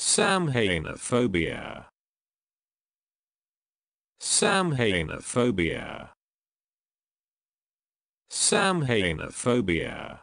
Samhainophobia. Samhainophobia. Samhainophobia.